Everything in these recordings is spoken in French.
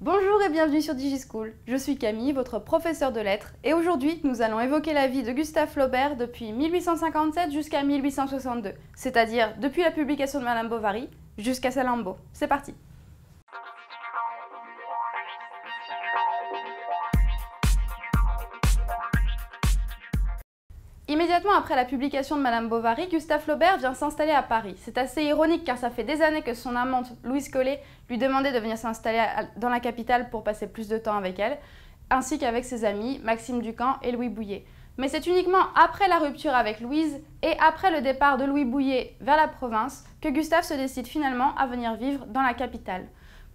Bonjour et bienvenue sur DigiSchool. Je suis Camille, votre professeur de lettres, et aujourd'hui nous allons évoquer la vie de Gustave Flaubert depuis 1857 jusqu'à 1862, c'est-à-dire depuis la publication de Madame Bovary jusqu'à Salammbô. C'est parti! Immédiatement après la publication de Madame Bovary, Gustave Flaubert vient s'installer à Paris. C'est assez ironique car ça fait des années que son amante, Louise Collet, lui demandait de venir s'installer dans la capitale pour passer plus de temps avec elle, ainsi qu'avec ses amis Maxime Ducamp et Louis Bouillet. Mais c'est uniquement après la rupture avec Louise et après le départ de Louis Bouillet vers la province que Gustave se décide finalement à venir vivre dans la capitale.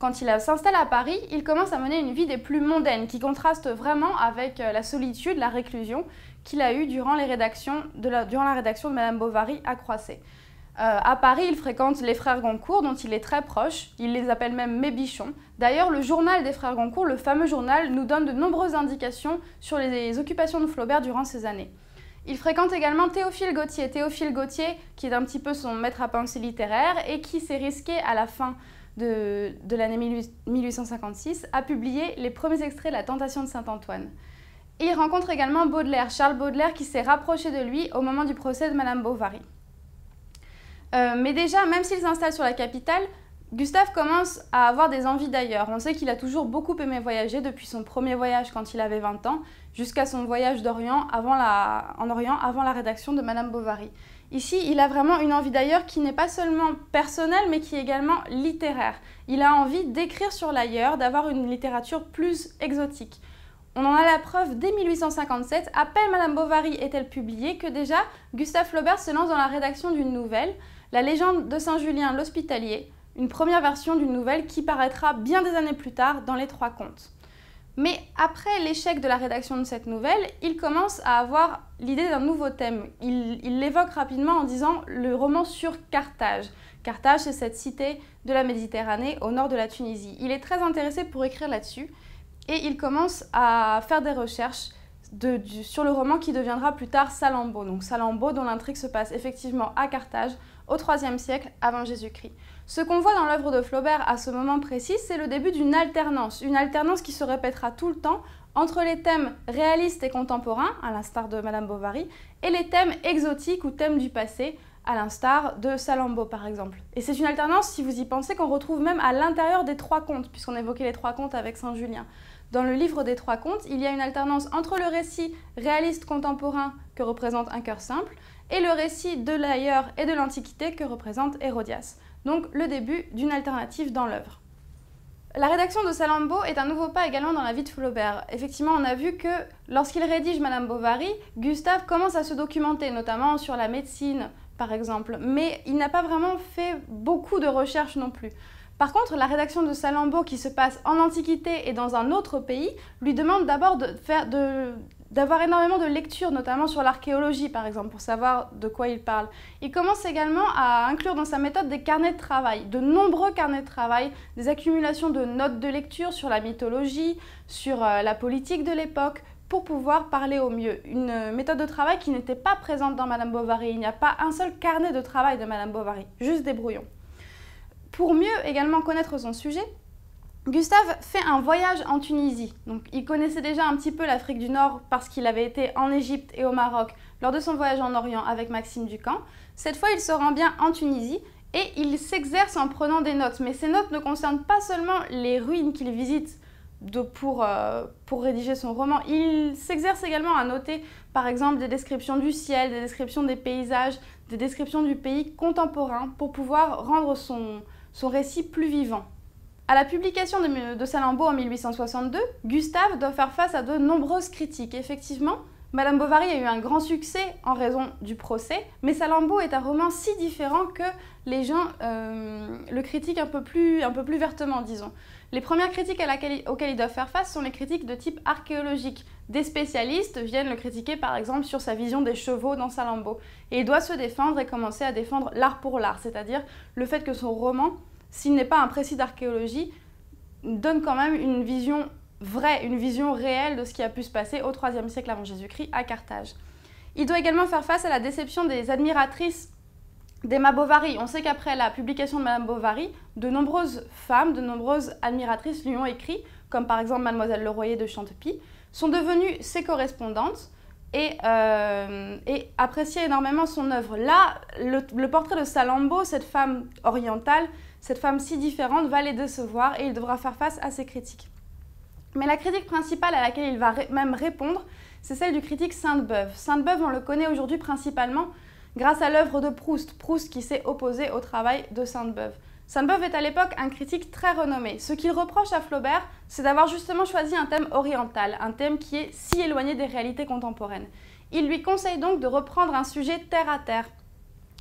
Quand il s'installe à Paris, il commence à mener une vie des plus mondaines, qui contraste vraiment avec euh, la solitude, la réclusion qu'il a eue durant, les rédactions la, durant la rédaction de Madame Bovary à Croisset. Euh, à Paris, il fréquente les frères Goncourt, dont il est très proche. Il les appelle même mes bichons. D'ailleurs, le journal des frères Goncourt, le fameux journal, nous donne de nombreuses indications sur les occupations de Flaubert durant ces années. Il fréquente également Théophile Gautier. Théophile Gautier, qui est un petit peu son maître à penser littéraire et qui s'est risqué à la fin de, l'année 1856, a publié les premiers extraits de La Tentation de Saint-Antoine. Il rencontre également Baudelaire, Charles Baudelaire, qui s'est rapproché de lui au moment du procès de Madame Bovary. Euh, mais déjà, même s'il s'installe sur la capitale, Gustave commence à avoir des envies d'ailleurs. On sait qu'il a toujours beaucoup aimé voyager depuis son premier voyage quand il avait 20 ans jusqu'à son voyage d'Orient en Orient avant la rédaction de Madame Bovary. Ici, il a vraiment une envie d'ailleurs qui n'est pas seulement personnelle, mais qui est également littéraire. Il a envie d'écrire sur l'ailleurs, d'avoir une littérature plus exotique. On en a la preuve dès 1857, à peine Madame Bovary est-elle publiée que déjà Gustave Flaubert se lance dans la rédaction d'une nouvelle, La légende de Saint-Julien l'Hospitalier, une première version d'une nouvelle qui paraîtra bien des années plus tard dans Les Trois Contes. Mais après l'échec de la rédaction de cette nouvelle, il commence à avoir l'idée d'un nouveau thème. Il l'évoque rapidement en disant le roman sur Carthage. Carthage, c'est cette cité de la Méditerranée au nord de la Tunisie. Il est très intéressé pour écrire là-dessus et il commence à faire des recherches sur le roman qui deviendra plus tard Salambo, Donc Salambo dont l'intrigue se passe effectivement à Carthage au IIIe siècle avant Jésus-Christ. Ce qu'on voit dans l'œuvre de Flaubert à ce moment précis, c'est le début d'une alternance, une alternance qui se répétera tout le temps entre les thèmes réalistes et contemporains, à l'instar de Madame Bovary, et les thèmes exotiques ou thèmes du passé, à l'instar de Salambo par exemple. Et c'est une alternance, si vous y pensez, qu'on retrouve même à l'intérieur des trois contes, puisqu'on évoquait les trois contes avec Saint-Julien. Dans le livre des trois contes, il y a une alternance entre le récit réaliste contemporain que représente Un cœur simple et le récit de l'ailleurs et de l'Antiquité que représente Hérodias. Donc le début d'une alternative dans l'œuvre. La rédaction de Salambo est un nouveau pas également dans la vie de Flaubert. Effectivement, on a vu que lorsqu'il rédige Madame Bovary, Gustave commence à se documenter, notamment sur la médecine, par exemple. Mais il n'a pas vraiment fait beaucoup de recherches non plus. Par contre, la rédaction de Salambo, qui se passe en Antiquité et dans un autre pays, lui demande d'abord d'avoir énormément de lectures, notamment sur l'archéologie par exemple, pour savoir de quoi il parle. Il commence également à inclure dans sa méthode des carnets de travail, de nombreux carnets de travail, des accumulations de notes de lecture sur la mythologie, sur euh, la politique de l'époque, pour pouvoir parler au mieux. Une méthode de travail qui n'était pas présente dans Madame Bovary. Il n'y a pas un seul carnet de travail de Madame Bovary, juste des brouillons. Pour mieux également connaître son sujet, Gustave fait un voyage en Tunisie. Donc, il connaissait déjà un petit peu l'Afrique du Nord parce qu'il avait été en Égypte et au Maroc lors de son voyage en Orient avec Maxime Ducamp. Cette fois, il se rend bien en Tunisie et il s'exerce en prenant des notes. Mais ces notes ne concernent pas seulement les ruines qu'il visite euh, pour, rédiger son roman. Il s'exerce également à noter, par exemple, des descriptions du ciel, des descriptions des paysages, des descriptions du pays contemporain pour pouvoir rendre son, récit plus vivant. À la publication de, de en 1862, Gustave doit faire face à de nombreuses critiques. Effectivement, Madame Bovary a eu un grand succès en raison du procès, mais Salambo est un roman si différent que les gens euh, le critiquent un peu, plus, un peu plus vertement, disons. Les premières critiques auxquelles il doit faire face sont les critiques de type archéologique. Des spécialistes viennent le critiquer par exemple sur sa vision des chevaux dans Salambo, Et il doit se défendre et commencer à défendre l'art pour l'art, c'est-à-dire le fait que son roman, s'il n'est pas un précis d'archéologie, donne quand même une vision Vrai, une vision réelle de ce qui a pu se passer au IIIe siècle avant Jésus-Christ à Carthage. Il doit également faire face à la déception des admiratrices d'Emma Bovary. On sait qu'après la publication de Madame Bovary, de nombreuses femmes, de nombreuses admiratrices lui ont écrit, comme par exemple Mademoiselle Leroyer de Chantepie, sont devenues ses correspondantes et, euh, et appréciaient énormément son œuvre. Là, le, le portrait de Salambo, cette femme orientale, cette femme si différente, va les décevoir et il devra faire face à ses critiques. Mais la critique principale à laquelle il va même répondre, c'est celle du critique Sainte-Beuve. Sainte-Beuve, on le connaît aujourd'hui principalement grâce à l'œuvre de Proust, Proust qui s'est opposé au travail de Sainte-Beuve. Sainte-Beuve est à l'époque un critique très renommé. Ce qu'il reproche à Flaubert, c'est d'avoir justement choisi un thème oriental, un thème qui est si éloigné des réalités contemporaines. Il lui conseille donc de reprendre un sujet terre à terre.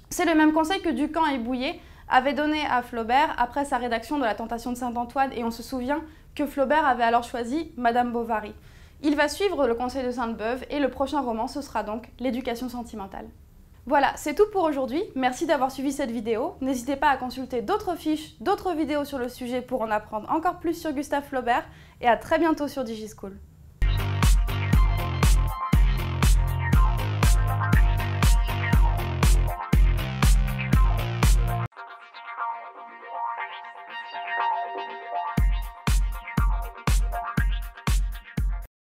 C'est le même conseil que Ducamp et Bouillet avait donné à Flaubert après sa rédaction de La Tentation de Saint-Antoine, et on se souvient que Flaubert avait alors choisi Madame Bovary. Il va suivre le conseil de Sainte-Beuve, et le prochain roman, ce sera donc L'éducation sentimentale. Voilà, c'est tout pour aujourd'hui. Merci d'avoir suivi cette vidéo. N'hésitez pas à consulter d'autres fiches, d'autres vidéos sur le sujet pour en apprendre encore plus sur Gustave Flaubert, et à très bientôt sur DigiSchool.